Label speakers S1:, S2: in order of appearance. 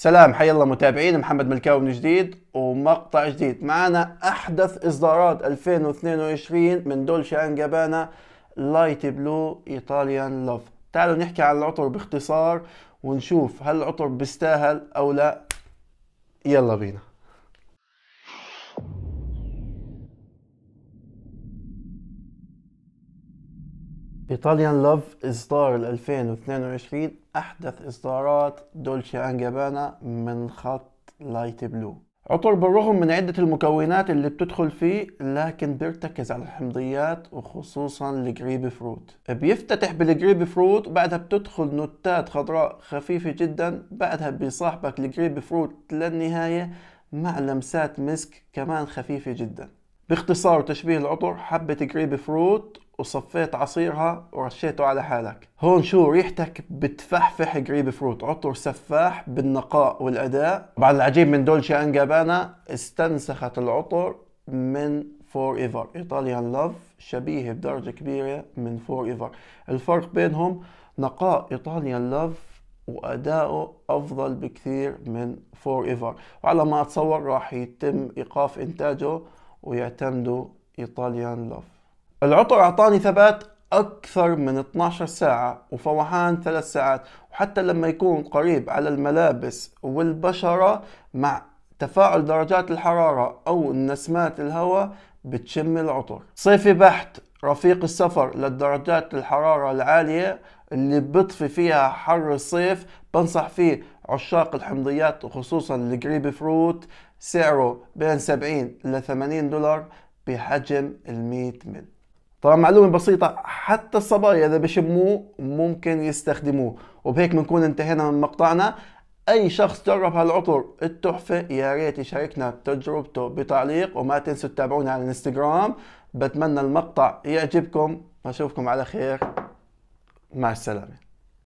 S1: سلام حي الله متابعين محمد ملكاوي من جديد ومقطع جديد معنا احدث اصدارات 2022 من دولشي ان جابانا لايت بلو ايطاليان لوف تعالوا نحكي عن العطر باختصار ونشوف هل العطر بيستاهل او لا يلا بينا ايطاليان لاف اصدار 2022 احدث اصدارات دولشي ان جابانا من خط لايت بلو عطر بالرغم من عدة المكونات اللي بتدخل فيه لكن بيرتكز على الحمضيات وخصوصا الجريب فروت بيفتتح بالجريب فروت بعدها بتدخل نوتات خضراء خفيفة جدا بعدها بيصاحبك الجريب فروت للنهاية مع لمسات مسك كمان خفيفة جدا باختصار تشبيه العطر حبة جريب فروت وصفيت عصيرها ورشيته على حالك هون شو ريحتك بتفحفح قريب فروت عطر سفاح بالنقاء والاداء بعد العجيب من دولشي ان جابانا استنسخت العطر من فور ايفر ايطاليان لاف شبيه بدرجه كبيره من فور ايفر الفرق بينهم نقاء ايطاليان لاف واداؤه افضل بكثير من فور ايفر وعلى ما اتصور راح يتم ايقاف انتاجه ويعتمدوا ايطاليان لاف العطر أعطاني ثبات أكثر من 12 ساعة وفوحان ثلاث ساعات وحتى لما يكون قريب على الملابس والبشرة مع تفاعل درجات الحرارة أو نسمات الهواء بتشم العطر صيفي بحت رفيق السفر للدرجات الحرارة العالية اللي بطفي فيها حر الصيف بنصح فيه عشاق الحمضيات وخصوصا الجريب فروت سعره بين 70 ل 80 دولار بحجم ال 100 مل طبعا معلومة بسيطة حتى الصبايا إذا بشموه ممكن يستخدموه وبهيك بنكون انتهينا من مقطعنا أي شخص جرب هالعطر التحفة يا ريت يشاركنا تجربته بتعليق وما تنسوا تتابعونا على الانستغرام بتمنى المقطع يعجبكم أشوفكم على خير مع السلامة